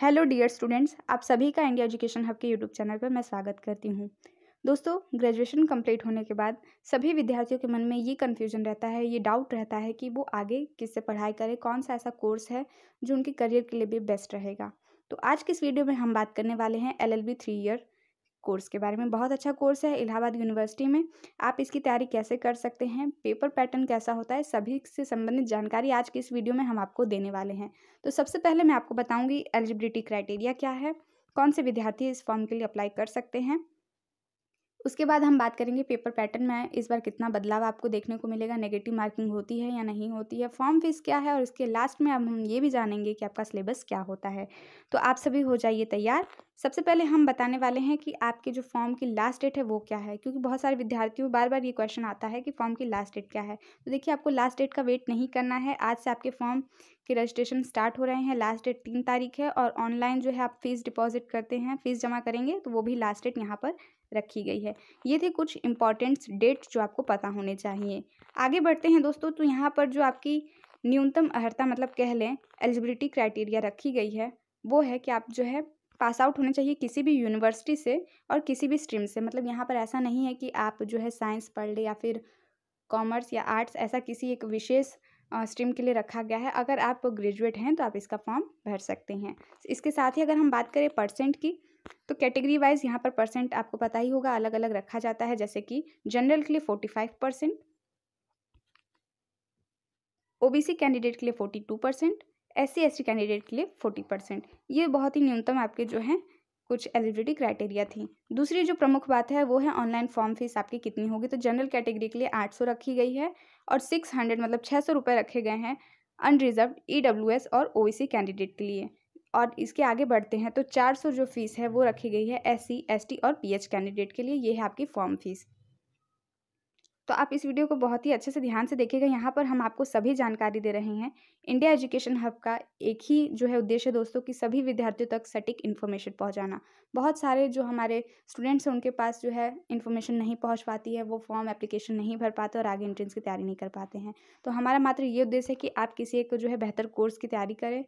hello dear students आप सभी का इंडिया एजुकेशन हब के यूट्यूब चैनल पर मैं स्वागत करती हूँ दोस्तों ग्रेजुएशन कंप्लीट होने के बाद सभी विद्यार्थियों के मन में ये कन्फ्यूजन रहता है ये डाउट रहता है कि वो आगे किससे पढ़ाई करें कौन सा ऐसा कोर्स है जो उनके करियर के लिए भी बेस्ट रहेगा तो आज के इस वीडियो में हम बात करने वाले हैं L L B three year course के बारे में बहुत अच्छा कोर्स है इलाहाबाद यूनिवर्सिटी में आप इसकी तैयारी कैसे कर सकते हैं पेपर पैटर्न कैसा होता है सभी से संबंधित जानकारी आज के इस वीडियो में हम आपको देने वाले हैं तो सबसे पहले मैं आपको बताऊंगी एलिजिबिलिटी क्राइटेरिया क्या है कौन से विद्यार्थी इस फॉर्म के लिए अप्लाई कर सकते हैं उसके बाद हम बात करेंगे पेपर पैटर्न में इस बार कितना बदलाव आपको देखने को मिलेगा नेगेटिव मार्किंग होती है या नहीं होती है फॉर्म फीस क्या है और इसके लास्ट में अब हम ये भी जानेंगे कि आपका सिलेबस क्या होता है तो आप सभी हो जाइए तैयार सबसे पहले हम बताने वाले हैं कि आपके जो फॉर्म की लास्ट डेट है वो क्या है क्योंकि बहुत सारे विद्यार्थियों बार बार ये क्वेश्चन आता है कि फॉर्म की लास्ट डेट क्या है तो देखिए आपको लास्ट डेट का वेट नहीं करना है आज से आपके फॉर्म के रजिस्ट्रेशन स्टार्ट हो रहे हैं लास्ट डेट तीन तारीख है और ऑनलाइन जो है आप फीस डिपॉजिट करते हैं फीस जमा करेंगे तो वो भी लास्ट डेट यहाँ पर रखी गई है ये थे कुछ इंपॉर्टेंट्स डेट जो आपको पता होने चाहिए आगे बढ़ते हैं दोस्तों तो यहाँ पर जो आपकी न्यूनतम अर्ता मतलब कह लें एलिजिबिलिटी क्राइटेरिया रखी गई है वो है कि आप जो है पास आउट होने चाहिए किसी भी यूनिवर्सिटी से और किसी भी स्ट्रीम से मतलब यहाँ पर ऐसा नहीं है कि आप जो है साइंस पढ़ लें या फिर कॉमर्स या आर्ट्स ऐसा किसी एक विशेष स्ट्रीम के लिए रखा गया है अगर आप ग्रेजुएट हैं तो आप इसका फॉर्म भर सकते हैं इसके साथ ही अगर हम बात करें परसेंट की तो कैटेगरी वाइज यहाँ पर परसेंट आपको पता ही होगा अलग अलग रखा जाता है जैसे कि जनरल के लिए फोर्टी फाइव परसेंट ओ कैंडिडेट के लिए forty two percent S C candidate के लिए फोर्टी परसेंट ये बहुत ही न्यूनतम आपके जो हैं कुछ एलिजिबिलिटी क्राइटेरिया थी दूसरी जो प्रमुख बात है वो है ऑनलाइन फॉर्म फीस आपकी कितनी होगी तो जनरल कैटेगरी के लिए आठ सौ रखी गई है और सिक्स हंड्रेड मतलब छः सौ रुपये रखे गए हैं अनरिजर्व ई डब्ल्यू एस और ओ सी कैंडिडेट के लिए और इसके आगे बढ़ते हैं तो चार सौ जो फीस है वो रखी गई है एस सी एस टी और पी एच कैंडिडेट के लिए ये है आपकी फॉर्म फीस तो आप इस वीडियो को बहुत ही अच्छे से ध्यान से देखिएगा यहाँ पर हम आपको सभी जानकारी दे रहे हैं इंडिया एजुकेशन हब का एक ही जो है उद्देश्य दोस्तों कि सभी विद्यार्थियों तक सटीक इन्फॉर्मेशन पहुँचाना बहुत सारे जो हमारे स्टूडेंट्स हैं उनके पास जो है इन्फॉर्मेशन नहीं पहुँच पाती है वो फॉर्म एप्लीकेशन नहीं भर पाते और आगे एंट्रेंस की तैयारी नहीं कर पाते हैं तो हमारा मात्र ये उद्देश्य है कि आप किसी एक जो है बेहतर कोर्स की तैयारी करें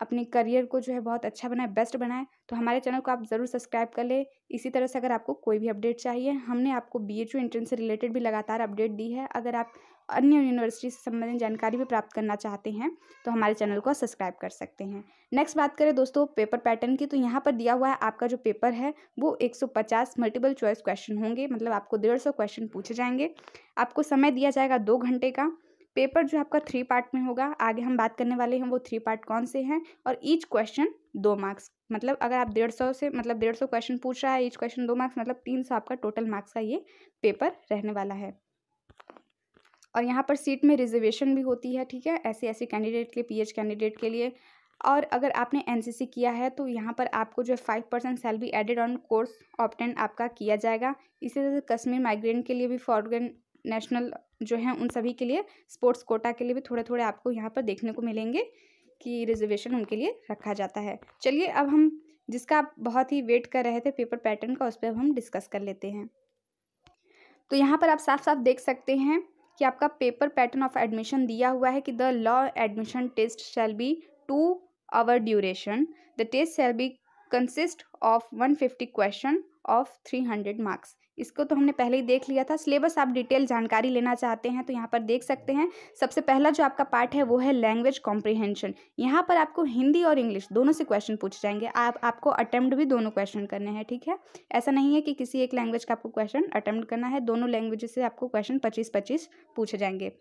अपने करियर को जो है बहुत अच्छा बनाए बेस्ट बनाए तो हमारे चैनल को आप ज़रूर सब्सक्राइब कर लें इसी तरह से अगर आपको कोई भी अपडेट चाहिए हमने आपको बी एच एंट्रेंस से रिलेटेड भी लगातार अपडेट दी है अगर आप अन्य यूनिवर्सिटी से संबंधित जानकारी भी प्राप्त करना चाहते हैं तो हमारे चैनल को सब्सक्राइब कर सकते हैं नेक्स्ट बात करें दोस्तों पेपर पैटर्न की तो यहाँ पर दिया हुआ है आपका जो पेपर है वो 150 मल्टीपल चॉइस क्वेश्चन होंगे मतलब आपको डेढ़ सौ क्वेश्चन पूछे जाएंगे आपको समय दिया जाएगा दो घंटे का पेपर जो आपका थ्री पार्ट में होगा आगे हम बात करने वाले हैं वो थ्री पार्ट कौन से हैं और ईच क्वेश्चन दो मार्क्स मतलब अगर आप डेढ़ सौ से मतलब डेढ़ सौ क्वेश्चन पूछ रहा है ईच क्वेश्चन दो मार्क्स मतलब तीन सौ आपका टोटल मार्क्स का ये पेपर रहने वाला है और यहाँ पर सीट में रिजर्वेशन भी होती है ठीक है ऐसे ऐसे कैंडिडेट के पी कैंडिडेट के लिए और अगर आपने एन किया है तो यहाँ पर आपको जो है five percent salary added on course ऑप्टेंट आपका किया जाएगा इसी तरह से कश्मीर माइग्रेंट के लिए भी फॉरगन नेशनल जो है उन सभी के लिए स्पोर्ट्स कोटा के लिए भी थोड़े थोड़े आपको यहाँ पर देखने को मिलेंगे कि रिजर्वेशन उनके लिए रखा जाता है चलिए अब हम जिसका आप बहुत ही वेट कर रहे थे पेपर पैटर्न का उस पर अब हम डिस्कस कर लेते हैं तो यहाँ पर आप साफ साफ देख सकते हैं कि आपका पेपर पैटर्न ऑफ एडमिशन दिया हुआ है कि the law admission test shall be two hour duration the test shall be consist of 150 question of 300 marks इसको तो हमने पहले ही देख लिया था सिलेबस आप डिटेल जानकारी लेना चाहते हैं तो यहाँ पर देख सकते हैं सबसे पहला जो आपका पार्ट है वो है लैंग्वेज कॉम्प्रिहेंशन यहाँ पर आपको हिंदी और इंग्लिश दोनों से क्वेश्चन पूछे जाएंगे आप आपको अटैम्प्ट भी दोनों क्वेश्चन करने हैं ठीक है ऐसा नहीं है कि किसी एक लैंग्वेज का आपको क्वेश्चन अटैम्प्ट करना है दोनों लैंग्वेज से आपको क्वेश्चन पच्चीस पच्चीस पूछे जाएंगे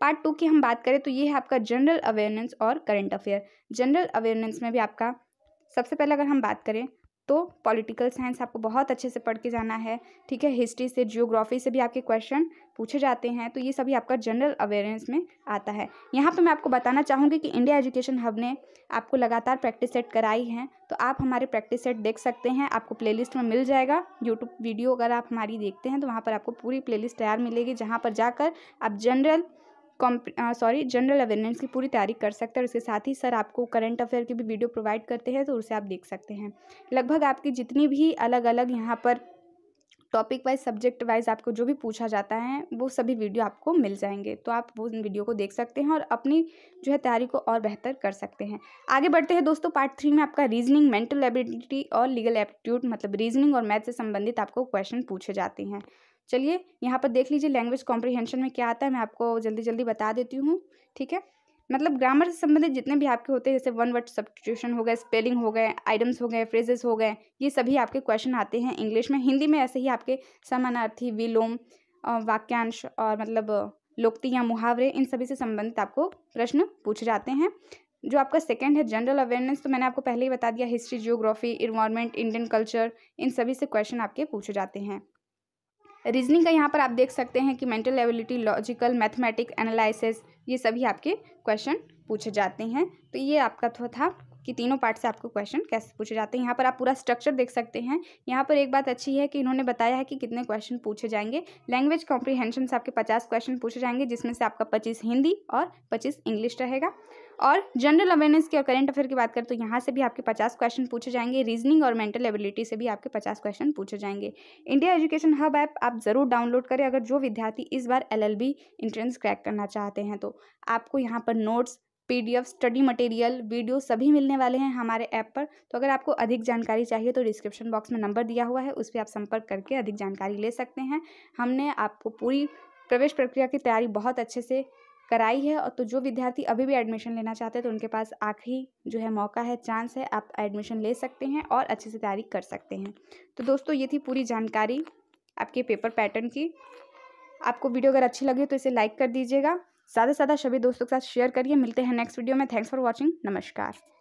पार्ट टू की हम बात करें तो ये है आपका जनरल अवेयरनेस और करंट अफेयर जनरल अवेयरनेस में भी आपका सबसे पहले अगर हम बात करें तो पॉलिटिकल साइंस आपको बहुत अच्छे से पढ़ के जाना है ठीक है हिस्ट्री से जियोग्राफी से भी आपके क्वेश्चन पूछे जाते हैं तो ये सभी आपका जनरल अवेयरनेस में आता है यहाँ पे मैं आपको बताना चाहूँगी कि इंडिया एजुकेशन हब ने आपको लगातार प्रैक्टिस सेट कराई है तो आप हमारे प्रैक्टिस सेट देख सकते हैं आपको प्लेलिस्ट में मिल जाएगा यूट्यूब वीडियो अगर आप हमारी देखते हैं तो वहाँ पर आपको पूरी प्लेलिस्ट तैयार मिलेगी जहाँ पर जाकर आप जनरल सॉरी जनरल अवेयरनेस की पूरी तैयारी कर सकते हैं और इसके साथ ही सर आपको करंट अफेयर की भी वीडियो प्रोवाइड करते हैं तो उसे आप देख सकते हैं लगभग आपकी जितनी भी अलग अलग यहाँ पर टॉपिक वाइज सब्जेक्ट वाइज आपको जो भी पूछा जाता है वो सभी वीडियो आपको मिल जाएंगे तो आप वो वीडियो को देख सकते हैं और अपनी जो है तैयारी को और बेहतर कर सकते हैं आगे बढ़ते हैं दोस्तों पार्ट थ्री में आपका रीजनिंग मेंटल एबिलिटी और लीगल एप्टीट्यूड मतलब रीजनिंग और मैथ से संबंधित आपको क्वेश्चन पूछे जाते हैं चलिए यहाँ पर देख लीजिए लैंग्वेज कॉम्प्रीहेंशन में क्या आता है मैं आपको जल्दी जल्दी बता देती हूँ ठीक है मतलब ग्रामर से संबंधित जितने भी आपके होते हैं जैसे वन वर्ड सब्सटीट्यूशन हो गए स्पेलिंग हो गए आइटम्स हो गए फ्रेजेस हो गए ये सभी आपके क्वेश्चन आते हैं इंग्लिश में हिंदी में ऐसे ही आपके समानार्थी विलोम वाक्यांश और मतलब लोकती या मुहावरे इन सभी से संबंधित आपको प्रश्न पूछे जाते हैं जो आपका सेकंड है जनरल अवेयरनेस तो मैंने आपको पहले ही बता दिया history geography environment Indian culture इन सभी से क्वेश्चन आपके पूछे जाते हैं रीजनिंग का यहाँ पर आप देख सकते हैं कि mental ability logical mathematic analysis ये सभी आपके क्वेश्चन पूछे जाते हैं तो ये आपका था कि तीनों पार्ट से आपको क्वेश्चन कैसे पूछे जाते हैं यहाँ पर आप पूरा स्ट्रक्चर देख सकते हैं यहाँ पर एक बात अच्छी है कि इन्होंने बताया है कि कितने क्वेश्चन पूछे जाएंगे लैंग्वेज कॉम्प्रीहेंशन से आपके पचास क्वेश्चन पूछे जाएंगे जिसमें से आपका पच्चीस हिंदी और पच्चीस इंग्लिश रहेगा और जनरल अवेयरनेस की और करंट अफेयर की बात करें तो यहाँ से भी आपके पचास क्वेश्चन पूछे जाएंगे रीजनिंग और मेंटल एबिलिटी से भी आपके पचास क्वेश्चन पूछे जाएंगे इंडिया एजुकेशन हब ऐप आप ज़रूर डाउनलोड करें अगर जो विद्यार्थी इस बार एलएलबी एंट्रेंस क्रैक करना चाहते हैं तो आपको यहाँ पर notes PDF study material video सभी मिलने वाले हैं हमारे ऐप पर तो अगर आपको अधिक जानकारी चाहिए तो डिस्क्रिप्शन बॉक्स में नंबर दिया हुआ है उस पर आप संपर्क करके अधिक जानकारी ले सकते हैं हमने आपको पूरी प्रवेश प्रक्रिया की तैयारी बहुत अच्छे से कराई है और तो जो विद्यार्थी अभी भी एडमिशन लेना चाहते हैं तो उनके पास आखिरी जो है मौका है चांस है आप एडमिशन ले सकते हैं और अच्छे से तैयारी कर सकते हैं तो दोस्तों ये थी पूरी जानकारी आपके पेपर पैटर्न की आपको वीडियो अगर अच्छी लगी तो इसे लाइक कर दीजिएगा ज़्यादा से ज़्यादा सभी दोस्तों के साथ शेयर करिए मिलते हैं नेक्स्ट वीडियो में थैंक्स फॉर वॉचिंग नमस्कार